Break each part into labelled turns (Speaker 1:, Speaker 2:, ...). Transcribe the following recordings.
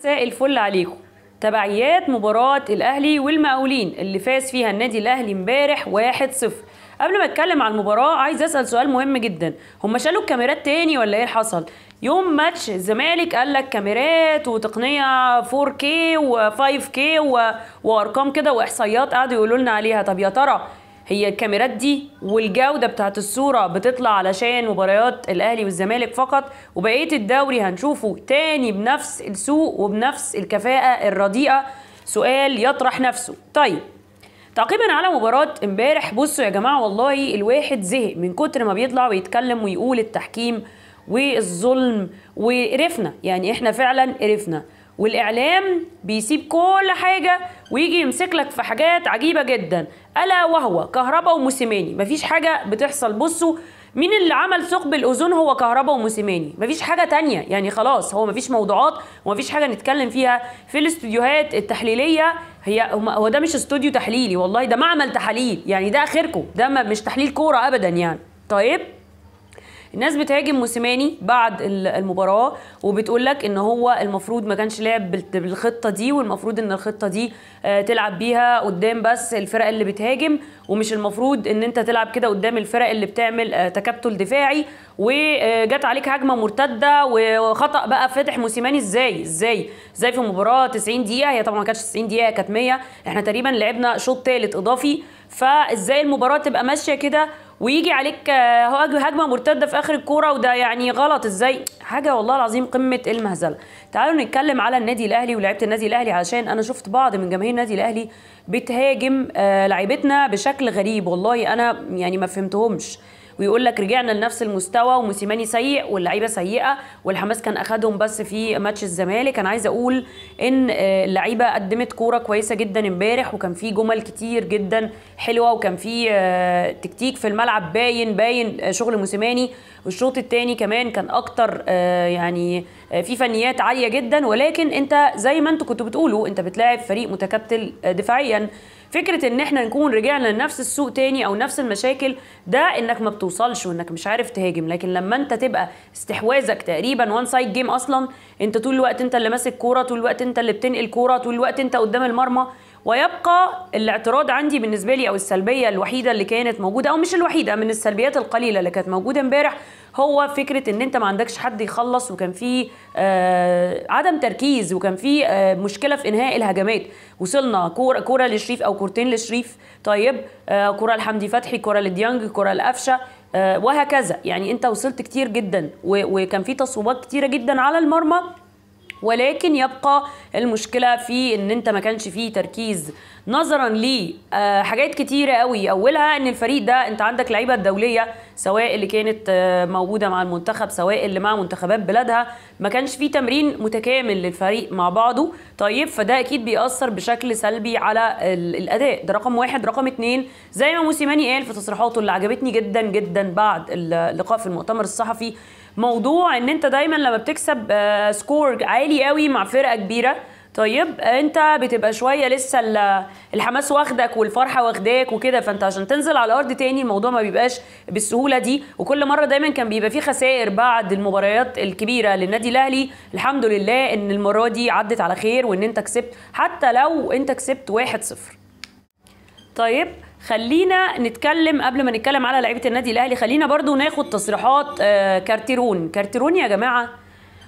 Speaker 1: مساء الفل عليكم تبعيات مباراة الأهلي والمقاولين اللي فاز فيها النادي الأهلي امبارح 1-0 قبل ما اتكلم عن المباراة عايز اسأل سؤال مهم جدا هم شالوا الكاميرات تاني ولا ايه حصل يوم ماتش الزمالك قال لك كاميرات وتقنية 4K و5K و... وارقام كده واحصائيات قعدوا يقولوا لنا عليها طب يا ترى هي الكاميرات دي والجوده بتاعت الصوره بتطلع علشان مباريات الاهلي والزمالك فقط وبقيه الدوري هنشوفه تاني بنفس السوق وبنفس الكفاءه الرديئه سؤال يطرح نفسه طيب تعقيبا على مباراة امبارح بصوا يا جماعة والله الواحد زهق من كتر ما بيطلع ويتكلم ويقول التحكيم والظلم وقرفنا يعني احنا فعلا قرفنا والاعلام بيسيب كل حاجة ويجي يمسك لك في حاجات عجيبه جدا الا وهو كهربا وموسيماني مفيش حاجه بتحصل بصوا مين اللي عمل ثقب الاوزون هو كهربا وموسيماني مفيش حاجه تانية يعني خلاص هو مفيش موضوعات ومفيش حاجه نتكلم فيها في الاستوديوهات التحليليه هي هو ده مش استوديو تحليلي والله ده معمل تحاليل يعني ده اخركم ده مش تحليل كوره ابدا يعني طيب الناس بتهاجم موسيماني بعد المباراه وبتقول لك ان هو المفروض ما كانش لعب بالخطه دي والمفروض ان الخطه دي آه، تلعب بيها قدام بس الفرق اللي بتهاجم ومش المفروض ان انت تلعب كده قدام الفرق اللي بتعمل آه، تكتل دفاعي وجت عليك هجمه مرتده وخطا بقى فتح موسيماني ازاي ازاي ازاي في مباراه 90 دقيقه هي طبعا ما كانتش 90 دقيقه كانت 100 احنا تقريبا لعبنا شوط ثالث اضافي فازاي المباراه تبقى ماشيه كده ويجي عليك آه، هجمه مرتده في اخر الكوره وده يعني غلط ازاي حاجه والله العظيم قمه المهزله تعالوا نتكلم على النادي الاهلي ولعيبه النادي الاهلي علشان انا شفت بعض من جماهير النادي الاهلي بتهاجم آه، لعيبتنا بشكل غريب والله انا يعني ما فهمتهمش ويقول لك رجعنا لنفس المستوى وموسيماني سيء واللعيبه سيئه والحماس كان اخدهم بس في ماتش الزمالك انا عايز اقول ان آه، اللعيبه قدمت كوره كويسه جدا امبارح وكان في جمل كتير جدا حلوه وكان في آه، تكتيك في الملعب باين باين آه، شغل موسيماني والشوط الثاني كمان كان اكتر يعني في فنيات عاليه جدا ولكن انت زي ما انتوا كنتوا بتقولوا انت بتلاعب فريق متكتل دفاعيا فكره ان احنا نكون رجعنا لنفس السوق تاني او نفس المشاكل ده انك ما بتوصلش وانك مش عارف تهاجم لكن لما انت تبقى استحواذك تقريبا وان سايد جيم اصلا انت طول الوقت انت اللي ماسك كوره طول الوقت انت اللي بتنقل كوره طول الوقت انت قدام المرمى ويبقى الاعتراض عندي بالنسبه لي او السلبيه الوحيده اللي كانت موجوده او مش الوحيده من السلبيات القليله اللي كانت موجوده امبارح هو فكره ان انت ما عندكش حد يخلص وكان في آه عدم تركيز وكان في آه مشكله في انهاء الهجمات وصلنا كوره كوره لشريف او كورتين لشريف طيب آه كوره لحمدي فتحي كوره لديانج كوره لقفشه آه وهكذا يعني انت وصلت كتير جدا وكان في تصويبات كتيره جدا على المرمى ولكن يبقى المشكله في ان انت ما كانش فيه تركيز نظرا لحاجات آه، كتيره قوي اولها ان الفريق ده انت عندك لعيبه الدوليه سواء اللي كانت آه، موجوده مع المنتخب سواء اللي مع منتخبات بلادها ما كانش فيه تمرين متكامل للفريق مع بعضه طيب فده اكيد بيأثر بشكل سلبي على الاداء ده رقم واحد رقم اتنين زي ما موسيماني قال في تصريحاته اللي عجبتني جدا جدا بعد اللقاء في المؤتمر الصحفي موضوع ان انت دايما لما بتكسب سكور آه، عالي قوي مع فرقه كبيره طيب انت بتبقى شويه لسه الحماس واخدك والفرحه واخداك وكده فانت عشان تنزل على الارض تاني الموضوع ما بيبقاش بالسهوله دي وكل مره دايما كان بيبقى فيه خسائر بعد المباريات الكبيره للنادي الاهلي الحمد لله ان المره دي عدت على خير وان انت كسبت حتى لو انت كسبت 1-0 طيب خلينا نتكلم قبل ما نتكلم على لعيبه النادي الاهلي خلينا برضو ناخد تصريحات آه، كارتيرون كارتيرون يا جماعه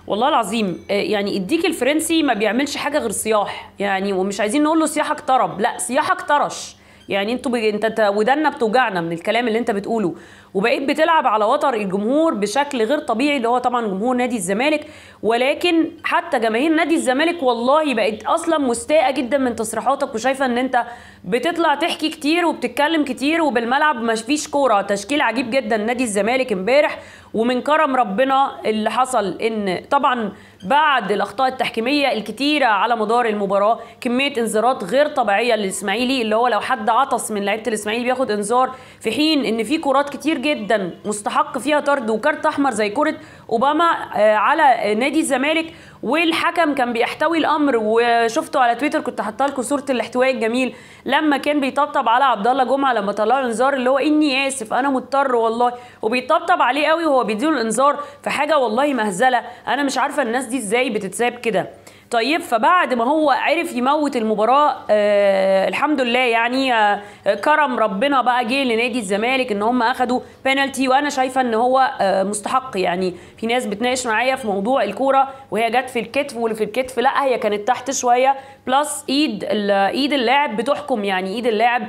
Speaker 1: والله العظيم آه، يعني الديك الفرنسي ما بيعملش حاجه غير صياح يعني ومش عايزين نقول له صياحك طرب لا صياحك طرش يعني انتوا انت ودنا بتوجعنا من الكلام اللي انت بتقوله وبقيت بتلعب على وتر الجمهور بشكل غير طبيعي اللي هو طبعا جمهور نادي الزمالك ولكن حتى جماهير نادي الزمالك والله بقت اصلا مستاءه جدا من تصريحاتك وشايفه ان انت بتطلع تحكي كتير وبتتكلم كتير وبالملعب ما فيش كوره تشكيل عجيب جدا نادي الزمالك امبارح ومن كرم ربنا اللي حصل ان طبعا بعد الاخطاء التحكيميه الكتيره على مدار المباراه كميه انذارات غير طبيعيه للاسماعيلي اللي هو لو حد عطس من لعيبه الاسماعيلي بياخد انذار في حين ان في كرات كتير جدا مستحق فيها طرد وكارت احمر زي كره اوباما آه، على نادي الزمالك والحكم كان بيحتوي الامر وشفته على تويتر كنت حاطه لكم صوره الاحتواء الجميل لما كان بيطبطب على عبد الله جمعه لما طلع له انذار اللي هو اني اسف انا مضطر والله وبيطبطب عليه قوي وهو بيديله الانذار في حاجه والله مهزله انا مش عارفه الناس دي ازاي بتتساب كده طيب فبعد ما هو عرف يموت المباراه آه الحمد لله يعني آه كرم ربنا بقى جه لنادي الزمالك ان هم اخدوا بينالتي وانا شايفه ان هو آه مستحق يعني في ناس بتناقش معايا في موضوع الكوره وهي جت في الكتف واللي في الكتف لا هي كانت تحت شويه بلس ايد ايد اللاعب بتحكم يعني ايد اللاعب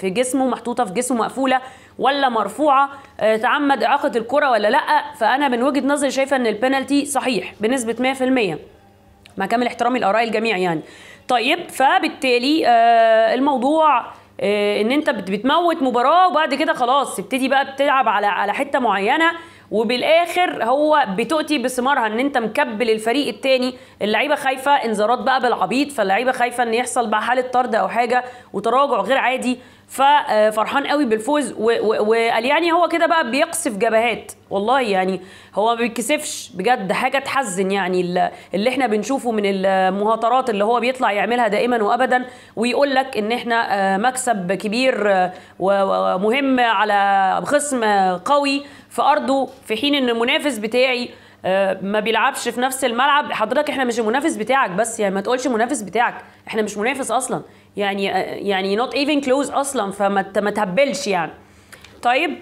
Speaker 1: في جسمه محطوطه في جسمه مقفوله ولا مرفوعه آه، تعمد اعاقه الكره ولا لا فانا من وجهه نظري شايفه ان البينالتي صحيح بنسبه 100% مع كامل احترامي لاراء الجميع يعني طيب فبالتالي آه الموضوع آه ان انت بتموت مباراه وبعد كده خلاص تبتدي بقى بتلعب على على حته معينه وبالاخر هو بتؤتي بثمارها ان انت مكبل الفريق الثاني اللعيبه خايفه انذارات بقى بالعبيط فاللعيبه خايفه ان يحصل بقى حاله طرد او حاجه وتراجع غير عادي ففرحان قوي بالفوز وقال يعني هو كده بقى بيقصف جبهات والله يعني هو ما بيتكسفش بجد حاجه تحزن يعني اللي احنا بنشوفه من المهاترات اللي هو بيطلع يعملها دائما وابدا ويقول لك ان احنا آه، مكسب كبير آه، ومهم على خصم آه، قوي في ارضه في حين ان المنافس بتاعي ما بيلعبش في نفس الملعب حضرتك احنا مش المنافس بتاعك بس يعني ما تقولش منافس بتاعك احنا مش منافس اصلا يعني آه، يعني نوت ايفن كلوز اصلا فما ما تهبلش يعني طيب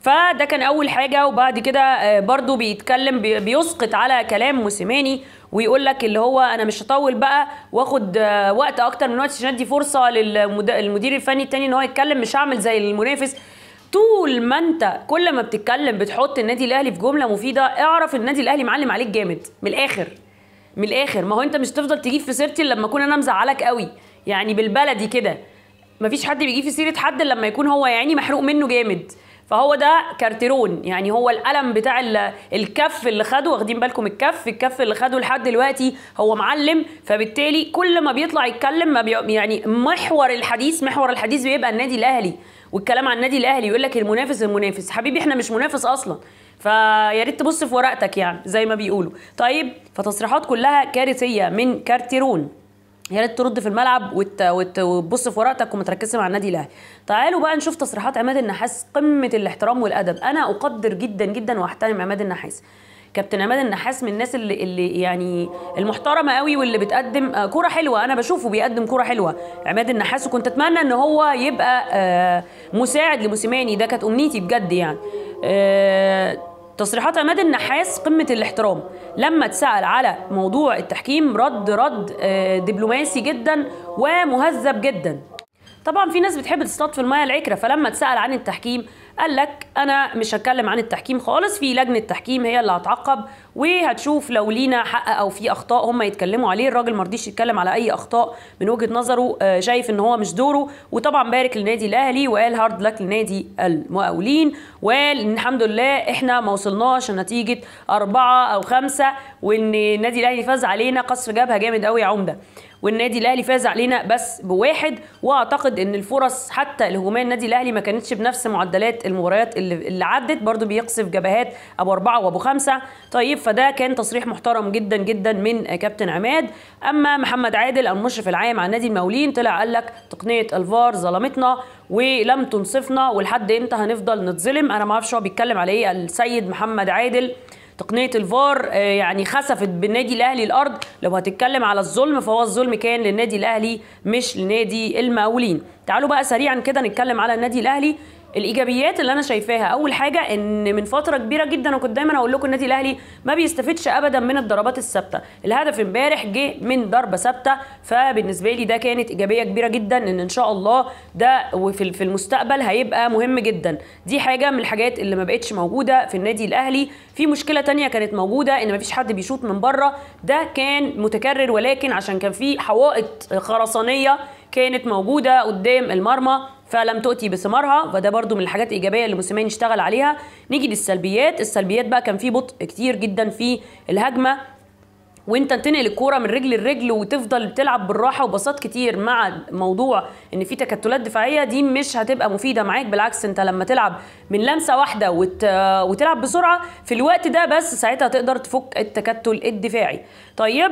Speaker 1: فده كان اول حاجه وبعد كده آه، برضو بيتكلم بيسقط على كلام موسيماني ويقول لك اللي هو انا مش هطول بقى واخد آه، وقت اكتر من وقت عشان ادي فرصه للمدير الفني التاني ان هو يتكلم مش هعمل زي المنافس طول ما انت كل ما بتتكلم بتحط النادي الاهلي في جمله مفيده اعرف النادي الاهلي معلم عليك جامد من الاخر من الاخر ما هو انت مش هتفضل تجيب في سيرتي لما اكون انا مزعلك قوي يعني بالبلدي كده مفيش حد بيجيب في سيره حد لما يكون هو يعني محروق منه جامد فهو ده كارترون يعني هو القلم بتاع الكف اللي خده واخدين بالكم الكف الكف اللي خده لحد دلوقتي هو معلم فبالتالي كل ما بيطلع يتكلم ما بي يعني محور الحديث محور الحديث بيبقى النادي الاهلي والكلام عن النادي الاهلي يقول لك المنافس المنافس حبيبي احنا مش منافس اصلا فيا ريت تبص في ورقتك يعني زي ما بيقولوا طيب فتصريحات كلها كارثيه من كارتيرون يا ريت ترد في الملعب وت... وت... وتبص في ورقتك وما تركزش مع النادي الاهلي تعالوا بقى نشوف تصريحات عماد النحاس قمه الاحترام والادب انا اقدر جدا جدا واحترم عماد النحاس كابتن عماد النحاس من الناس اللي, اللي يعني المحترمه قوي واللي بتقدم آه، كوره حلوه انا بشوفه بيقدم كوره حلوه عماد النحاس وكنت اتمنى ان هو يبقى آه، مساعد لموسيماني ده كانت امنيتي بجد يعني آه، تصريحات عماد النحاس قمه الاحترام لما اتسال على موضوع التحكيم رد رد آه، دبلوماسي جدا ومهذب جدا طبعا في ناس بتحب تصطاد في الميه العكره فلما اتسال عن التحكيم قال لك انا مش هتكلم عن التحكيم خالص في لجنه تحكيم هي اللي هتعقب وهتشوف لو لينا حق او في اخطاء هم يتكلموا عليه الراجل ما رضيش يتكلم على اي اخطاء من وجهه نظره آه، شايف ان هو مش دوره وطبعا بارك للنادي الاهلي وقال هارد لك لنادي المقاولين وقال ان الحمد لله احنا ما وصلناش نتيجه اربعه او خمسه وان النادي الاهلي فاز علينا قصف جبهه جامد قوي يا عمده والنادي الاهلي فاز علينا بس بواحد واعتقد ان الفرص حتى الهجوميه النادي الاهلي ما كانتش بنفس معدلات المباريات اللي, اللي عدت برضو بيقصف جبهات ابو اربعه وابو خمسه طيب فده كان تصريح محترم جدا جدا من كابتن عماد اما محمد عادل المشرف العام على نادي المولين طلع قال لك تقنيه الفار ظلمتنا ولم تنصفنا ولحد امتى هنفضل نتظلم انا ما اعرفش هو بيتكلم على ايه السيد محمد عادل تقنيه الفار آه، يعني خسفت بالنادي الاهلي الارض لو هتتكلم على الظلم فهو الظلم كان للنادي الاهلي مش لنادي المقاولين تعالوا بقى سريعا كده نتكلم على النادي الاهلي الايجابيات اللي انا شايفاها اول حاجه ان من فتره كبيره جدا انا كنت دايما اقول لكم النادي الاهلي ما بيستفدش ابدا من الضربات الثابته الهدف امبارح جه من ضربه ثابته فبالنسبه لي ده كانت ايجابيه كبيره جدا ان ان شاء الله ده وفي في المستقبل هيبقى مهم جدا دي حاجه من الحاجات اللي ما بقتش موجوده في النادي الاهلي في مشكله تانية كانت موجوده ان ما فيش حد بيشوط من بره ده كان متكرر ولكن عشان كان في حوائط خرسانيه كانت موجوده قدام المرمى فلم تؤتي بثمارها فده برضو من الحاجات الايجابيه اللي موسيماني اشتغل عليها نيجي للسلبيات السلبيات بقى كان في بطء كتير جدا في الهجمه وانت تنقل الكوره من رجل لرجل وتفضل بتلعب بالراحه وبساط كتير مع موضوع ان في تكتلات دفاعيه دي مش هتبقى مفيده معاك بالعكس انت لما تلعب من لمسه واحده وت... وتلعب بسرعه في الوقت ده بس ساعتها تقدر تفك التكتل الدفاعي طيب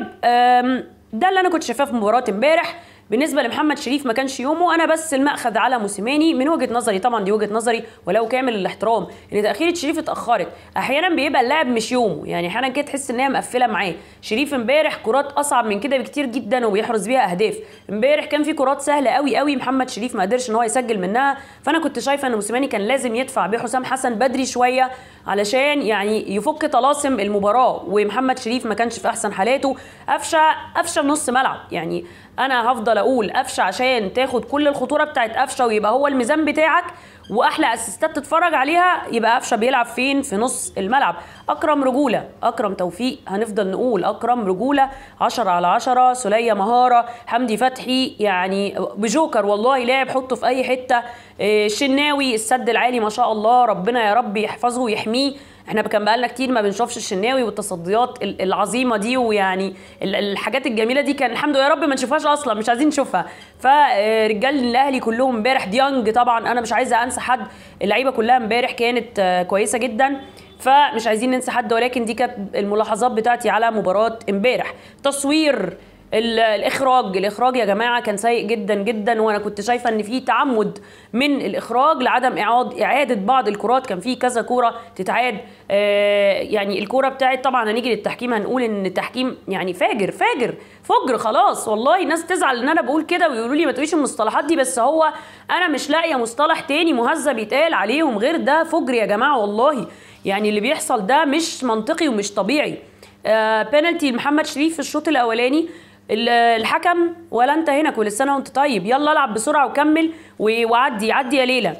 Speaker 1: ده اللي انا كنت شايفاه في مباراه امبارح بالنسبه لمحمد شريف ما كانش يومه انا بس المأخذ على موسيماني من وجهه نظري طبعا دي وجهه نظري ولو كامل الاحترام ان تاخيره شريف اتاخرت احيانا بيبقى اللاعب مش يومه يعني احيانا كده تحس ان هي مقفله معاه شريف امبارح كرات اصعب من كده بكتير جدا وبيحرز بيها اهداف امبارح كان في كرات سهله قوي قوي محمد شريف ما قدرش ان هو يسجل منها فانا كنت شايفه ان موسيماني كان لازم يدفع بحسام حسن بدري شويه علشان يعني يفك طلاسم المباراه ومحمد شريف ما كانش في احسن حالاته قفشه قفشه نص ملعب يعني انا هفضل اقول قفشه عشان تاخد كل الخطوره بتاعت قفشه ويبقى هو الميزان بتاعك واحلى اسيستات تتفرج عليها يبقى قفشه بيلعب فين في نص الملعب اكرم رجوله اكرم توفيق هنفضل نقول اكرم رجوله 10 على 10 سلية مهاره حمدي فتحي يعني بجوكر والله لاعب حطه في اي حته آه، شناوي السد العالي ما شاء الله ربنا يا رب يحفظه ويحميه احنا كان بقالنا كتير ما بنشوفش الشناوي والتصديات العظيمه دي ويعني الحاجات الجميله دي كان الحمد لله يا رب ما نشوفهاش اصلا مش عايزين نشوفها فرجال آه، الاهلي كلهم امبارح ديانج طبعا انا مش عايزه انسى حد اللعيبه كلها امبارح كانت آه، كويسه جدا فمش عايزين ننسى حد ولكن دي كانت الملاحظات بتاعتي على مباراه امبارح تصوير الاخراج الاخراج يا جماعه كان سيء جدا جدا وانا كنت شايفه ان في تعمد من الاخراج لعدم اعاده اعاده بعض الكرات كان في كذا كوره تتعاد آه، يعني الكوره بتاعت طبعا هنيجي للتحكيم هنقول ان التحكيم يعني فاجر فاجر فجر خلاص والله الناس تزعل ان انا بقول كده ويقولوا لي ما تقوليش المصطلحات دي بس هو انا مش لاقيه مصطلح تاني مهذب يتقال عليهم غير ده فجر يا جماعه والله يعني اللي بيحصل ده مش منطقي ومش طبيعي آه بينالتي لمحمد شريف في الشوط الاولاني الحكم ولا انت هنا كل سنه وانت طيب يلا العب بسرعه وكمل وعدي عدي يا ليلى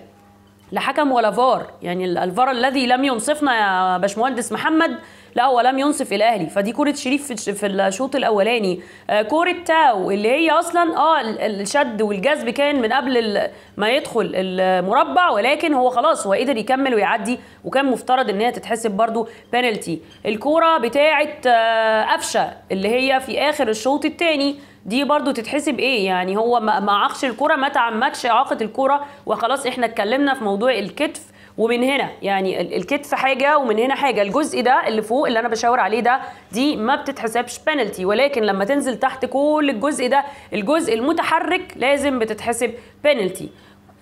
Speaker 1: لا حكم ولا فار يعني الفار الذي لم ينصفنا يا باشمهندس محمد لا هو لم ينصف الاهلي فدي كوره شريف في الشوط الاولاني آه، كوره تاو اللي هي اصلا اه الشد والجذب كان من قبل ما يدخل المربع ولكن هو خلاص هو قدر يكمل ويعدي وكان مفترض ان هي تتحسب برده بينالتي الكوره بتاعه آه، قفشه اللي هي في اخر الشوط الثاني دي برضو تتحسب ايه يعني هو ما عقش الكره ما تعمدش اعاقه الكره وخلاص احنا اتكلمنا في موضوع الكتف ومن هنا يعني الكتف حاجه ومن هنا حاجه الجزء ده اللي فوق اللي انا بشاور عليه ده دي ما بتتحسبش بنالتي ولكن لما تنزل تحت كل الجزء ده الجزء المتحرك لازم بتتحسب بنالتي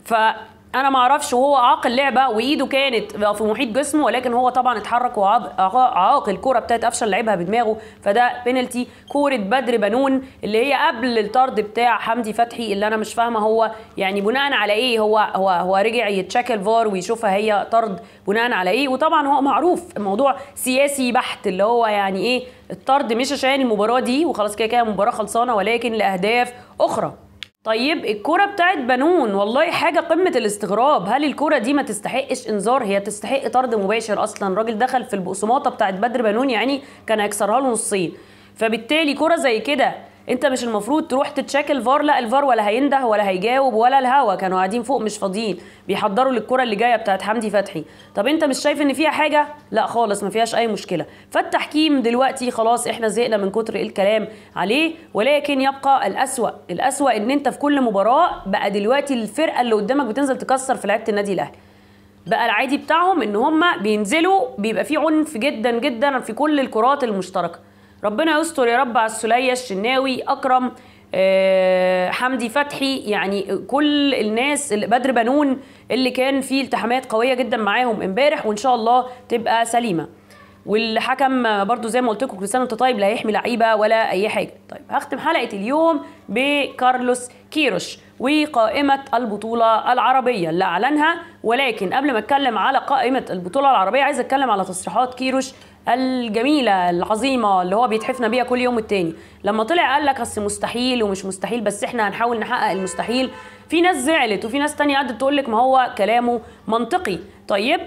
Speaker 1: ف انا ما اعرفش وهو عاقل لعبه وايده كانت في محيط جسمه ولكن هو طبعا اتحرك وعاق الكوره بتاعت قفشه لعبها بدماغه فده بينالتي كوره بدر بنون اللي هي قبل الطرد بتاع حمدي فتحي اللي انا مش فاهمه هو يعني بناء على ايه هو هو هو رجع يتشيك الفار ويشوفها هي طرد بناء على ايه وطبعا هو معروف الموضوع سياسي بحت اللي هو يعني ايه الطرد مش عشان المباراه دي وخلاص كده كده المباراه خلصانه ولكن لاهداف اخرى طيب الكرة بتاعت بنون والله حاجة قمة الاستغراب هل الكرة دي ما تستحقش انذار هي تستحق طرد مباشر اصلا الراجل دخل في البقسماطة بتاعت بدر بنون يعني كان هيكسرها له نصين فبالتالي كرة زي كده انت مش المفروض تروح تتشاك الفار لا الفار ولا هينده ولا هيجاوب ولا الهوا كانوا قاعدين فوق مش فاضيين بيحضروا للكره اللي جايه بتاعت حمدي فتحي طب انت مش شايف ان فيها حاجه لا خالص ما فيهاش اي مشكله فالتحكيم دلوقتي خلاص احنا زهقنا من كتر الكلام عليه ولكن يبقى الاسوا الاسوا ان انت في كل مباراه بقى دلوقتي الفرقه اللي قدامك بتنزل تكسر في لعيبه النادي الاهلي بقى العادي بتاعهم ان هم بينزلوا بيبقى في عنف جدا جدا في كل الكرات المشتركه ربنا يستر يا رب على السليه الشناوي اكرم آه، حمدي فتحي يعني كل الناس اللي بدر بنون اللي كان في التحامات قويه جدا معاهم امبارح وان شاء الله تبقى سليمه والحكم برضو زي ما قلت لكم كريستيانو طيب لا هيحمي لعيبه ولا اي حاجه طيب هختم حلقه اليوم بكارلوس كيروش وقائمة البطولة العربية اللي أعلنها ولكن قبل ما أتكلم على قائمة البطولة العربية عايز أتكلم على تصريحات كيروش الجميله العظيمه اللي هو بيتحفنا بيها كل يوم والتاني لما طلع قال لك اصل مستحيل ومش مستحيل بس احنا هنحاول نحقق المستحيل في ناس زعلت وفي ناس تانية قعدت تقول لك ما هو كلامه منطقي طيب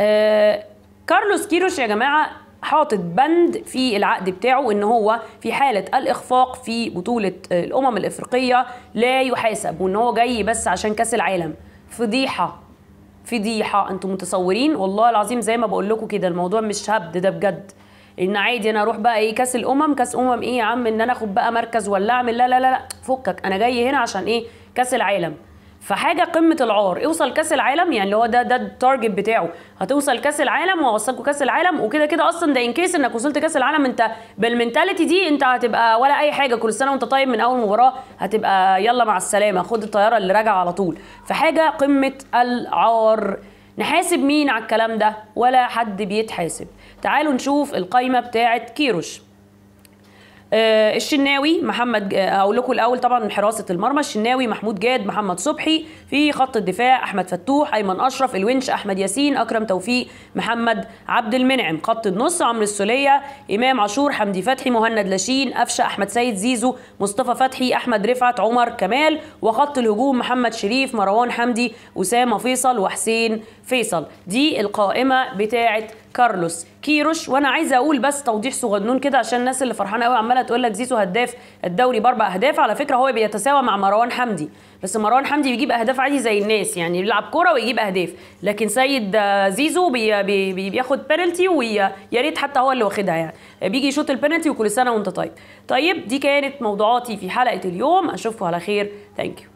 Speaker 1: آه كارلوس كيروش يا جماعه حاطط بند في العقد بتاعه ان هو في حاله الاخفاق في بطوله آه، الامم الافريقيه لا يحاسب وان هو جاي بس عشان كاس العالم فضيحه فضيحه انتم متصورين والله العظيم زي ما بقول لكم كده الموضوع مش هبد ده بجد ان عادي انا اروح بقى ايه كاس الامم كاس امم ايه يا عم ان انا اخد بقى مركز ولا اعمل لا لا لا فكك انا جاي هنا عشان ايه كاس العالم فحاجه قمه العار اوصل كاس العالم يعني اللي هو ده ده التارجت بتاعه هتوصل كاس العالم وهوصلكوا كاس العالم وكده كده اصلا ده ان كيس انك وصلت كاس العالم انت بالمنتاليتي دي انت هتبقى ولا اي حاجه كل سنه وانت طيب من اول مباراه هتبقى يلا مع السلامه خد الطياره اللي راجعه على طول فحاجه قمه العار نحاسب مين على الكلام ده ولا حد بيتحاسب تعالوا نشوف القايمه بتاعه كيروش آه، الشناوي محمد آه، اقول لكم الاول طبعا من حراسه المرمى الشناوي محمود جاد محمد صبحي في خط الدفاع احمد فتوح ايمن اشرف الونش احمد ياسين اكرم توفيق محمد عبد المنعم خط النص عمرو السوليه امام عاشور حمدي فتحي مهند لاشين قفشه احمد سيد زيزو مصطفى فتحي احمد رفعت عمر كمال وخط الهجوم محمد شريف مروان حمدي اسامه فيصل وحسين فيصل دي القائمه بتاعه كارلوس كيروش وانا عايزه اقول بس توضيح صغنون كده عشان الناس اللي فرحانه قوي عماله تقول لك زيزو هداف الدوري باربع اهداف على فكره هو بيتساوى مع مروان حمدي بس مروان حمدي بيجيب اهداف عادي زي الناس يعني بيلعب كوره ويجيب اهداف لكن سيد زيزو بي بي بي بياخد بينالتي ويا ريت حتى هو اللي واخدها يعني بيجي يشوط البينالتي وكل سنه وانت طيب طيب دي كانت موضوعاتي في حلقه اليوم اشوفكم على خير ثانك يو